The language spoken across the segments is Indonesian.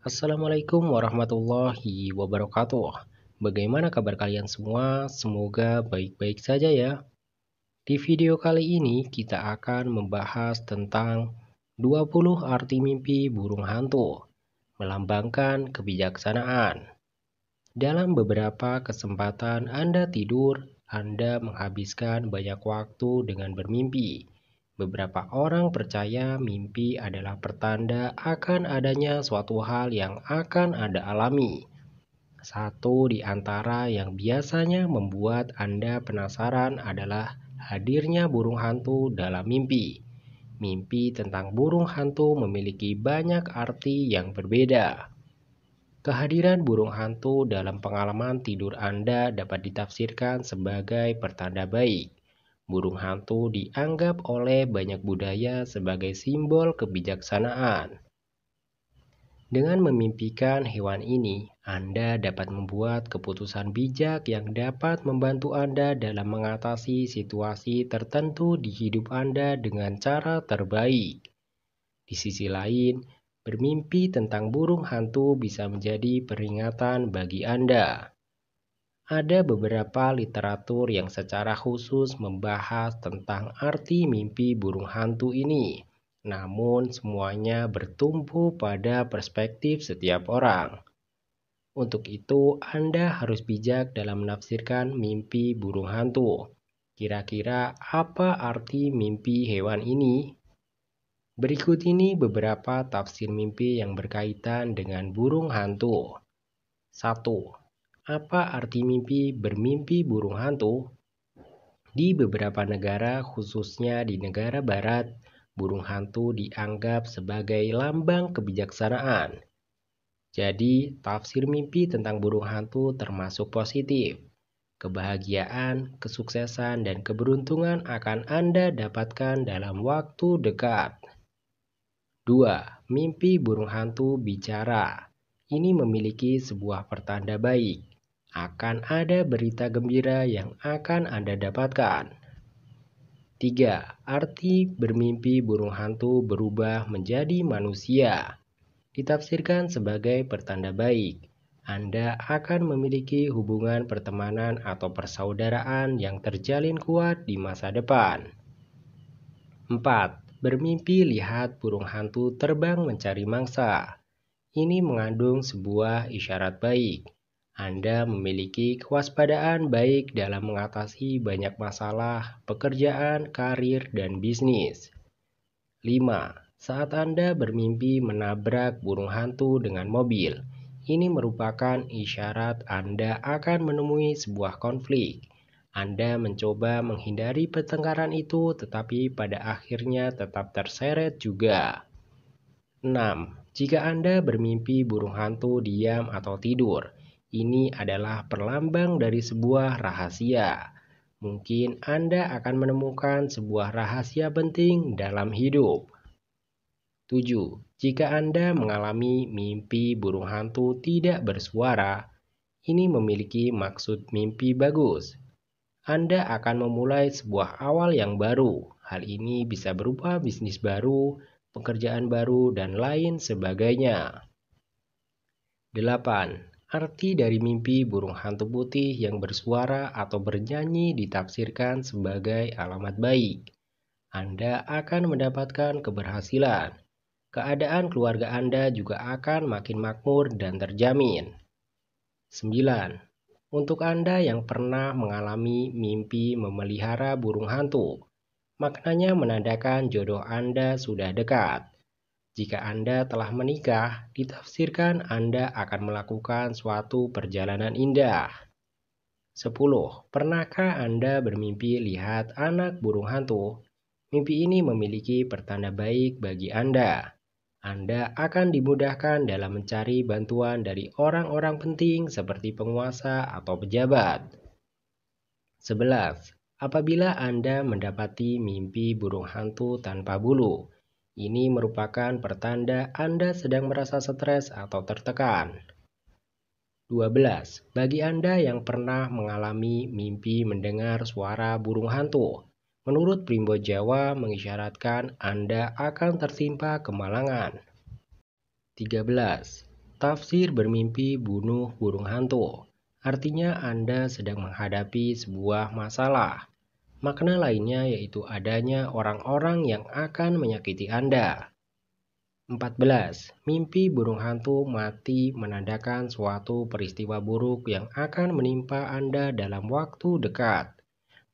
Assalamualaikum warahmatullahi wabarakatuh. Bagaimana kabar kalian semua? Semoga baik-baik saja ya. Di video kali ini kita akan membahas tentang 20 arti mimpi burung hantu, melambangkan kebijaksanaan. Dalam beberapa kesempatan Anda tidur, Anda menghabiskan banyak waktu dengan bermimpi Beberapa orang percaya mimpi adalah pertanda akan adanya suatu hal yang akan Anda alami. Satu di antara yang biasanya membuat Anda penasaran adalah hadirnya burung hantu dalam mimpi. Mimpi tentang burung hantu memiliki banyak arti yang berbeda. Kehadiran burung hantu dalam pengalaman tidur Anda dapat ditafsirkan sebagai pertanda baik burung hantu dianggap oleh banyak budaya sebagai simbol kebijaksanaan. Dengan memimpikan hewan ini, Anda dapat membuat keputusan bijak yang dapat membantu Anda dalam mengatasi situasi tertentu di hidup Anda dengan cara terbaik. Di sisi lain, bermimpi tentang burung hantu bisa menjadi peringatan bagi Anda ada beberapa literatur yang secara khusus membahas tentang arti mimpi burung hantu ini. Namun, semuanya bertumpu pada perspektif setiap orang. Untuk itu, Anda harus bijak dalam menafsirkan mimpi burung hantu. Kira-kira apa arti mimpi hewan ini? Berikut ini beberapa tafsir mimpi yang berkaitan dengan burung hantu. 1 apa arti mimpi bermimpi burung hantu? Di beberapa negara, khususnya di negara barat, burung hantu dianggap sebagai lambang kebijaksanaan. Jadi, tafsir mimpi tentang burung hantu termasuk positif. Kebahagiaan, kesuksesan, dan keberuntungan akan Anda dapatkan dalam waktu dekat. 2. Mimpi burung hantu bicara. Ini memiliki sebuah pertanda baik akan ada berita gembira yang akan Anda dapatkan. 3. Arti bermimpi burung hantu berubah menjadi manusia. Ditafsirkan sebagai pertanda baik. Anda akan memiliki hubungan pertemanan atau persaudaraan yang terjalin kuat di masa depan. 4. Bermimpi lihat burung hantu terbang mencari mangsa. Ini mengandung sebuah isyarat baik anda memiliki kewaspadaan baik dalam mengatasi banyak masalah, pekerjaan, karir, dan bisnis. 5. Saat Anda bermimpi menabrak burung hantu dengan mobil, ini merupakan isyarat Anda akan menemui sebuah konflik. Anda mencoba menghindari pertengkaran itu, tetapi pada akhirnya tetap terseret juga. 6. Jika Anda bermimpi burung hantu diam atau tidur, ini adalah perlambang dari sebuah rahasia. Mungkin Anda akan menemukan sebuah rahasia penting dalam hidup. 7. Jika Anda mengalami mimpi burung hantu tidak bersuara, ini memiliki maksud mimpi bagus. Anda akan memulai sebuah awal yang baru. Hal ini bisa berupa bisnis baru, pekerjaan baru, dan lain sebagainya. 8. Arti dari mimpi burung hantu putih yang bersuara atau bernyanyi ditafsirkan sebagai alamat baik. Anda akan mendapatkan keberhasilan. Keadaan keluarga Anda juga akan makin makmur dan terjamin. 9. Untuk Anda yang pernah mengalami mimpi memelihara burung hantu, maknanya menandakan jodoh Anda sudah dekat jika Anda telah menikah, ditafsirkan Anda akan melakukan suatu perjalanan indah. 10. Pernahkah Anda bermimpi lihat anak burung hantu? Mimpi ini memiliki pertanda baik bagi Anda. Anda akan dimudahkan dalam mencari bantuan dari orang-orang penting seperti penguasa atau pejabat. 11. Apabila Anda mendapati mimpi burung hantu tanpa bulu, ini merupakan pertanda Anda sedang merasa stres atau tertekan. 12. Bagi Anda yang pernah mengalami mimpi mendengar suara burung hantu, menurut Primbo Jawa mengisyaratkan Anda akan tertimpa kemalangan. 13. Tafsir bermimpi bunuh burung hantu. Artinya Anda sedang menghadapi sebuah masalah Makna lainnya yaitu adanya orang-orang yang akan menyakiti Anda. 14. Mimpi burung hantu mati menandakan suatu peristiwa buruk yang akan menimpa Anda dalam waktu dekat.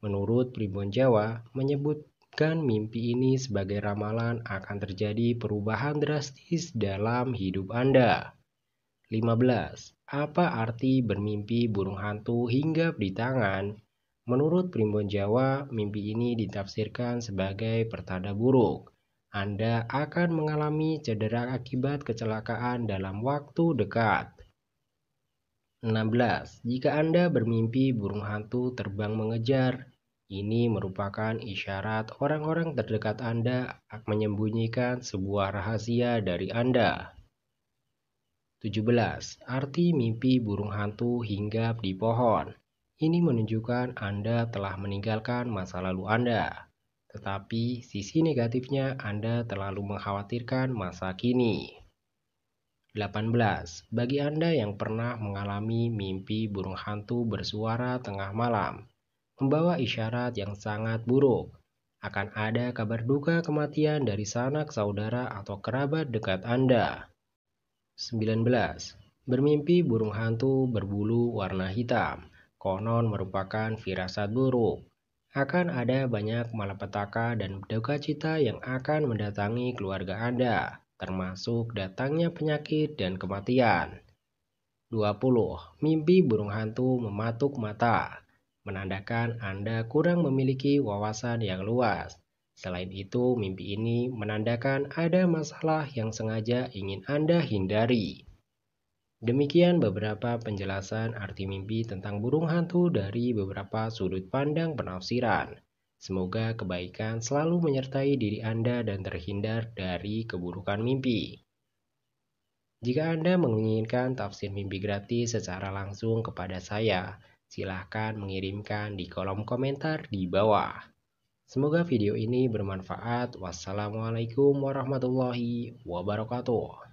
Menurut Primbon Jawa, menyebutkan mimpi ini sebagai ramalan akan terjadi perubahan drastis dalam hidup Anda. 15. Apa arti bermimpi burung hantu hingga di tangan? Menurut Primbon Jawa, mimpi ini ditafsirkan sebagai pertanda buruk. Anda akan mengalami cedera akibat kecelakaan dalam waktu dekat. 16. Jika Anda bermimpi burung hantu terbang mengejar, ini merupakan isyarat orang-orang terdekat Anda menyembunyikan sebuah rahasia dari Anda. 17. Arti mimpi burung hantu hinggap di pohon. Ini menunjukkan Anda telah meninggalkan masa lalu Anda. Tetapi sisi negatifnya Anda terlalu mengkhawatirkan masa kini. 18. Bagi Anda yang pernah mengalami mimpi burung hantu bersuara tengah malam, membawa isyarat yang sangat buruk. Akan ada kabar duka kematian dari sanak saudara atau kerabat dekat Anda. 19. Bermimpi burung hantu berbulu warna hitam konon merupakan firasat buruk. Akan ada banyak malapetaka dan duka cita yang akan mendatangi keluarga Anda, termasuk datangnya penyakit dan kematian. 20. Mimpi burung hantu mematuk mata menandakan Anda kurang memiliki wawasan yang luas. Selain itu, mimpi ini menandakan ada masalah yang sengaja ingin Anda hindari. Demikian beberapa penjelasan arti mimpi tentang burung hantu dari beberapa sudut pandang penafsiran. Semoga kebaikan selalu menyertai diri Anda dan terhindar dari keburukan mimpi. Jika Anda menginginkan tafsir mimpi gratis secara langsung kepada saya, silahkan mengirimkan di kolom komentar di bawah. Semoga video ini bermanfaat. Wassalamualaikum warahmatullahi wabarakatuh.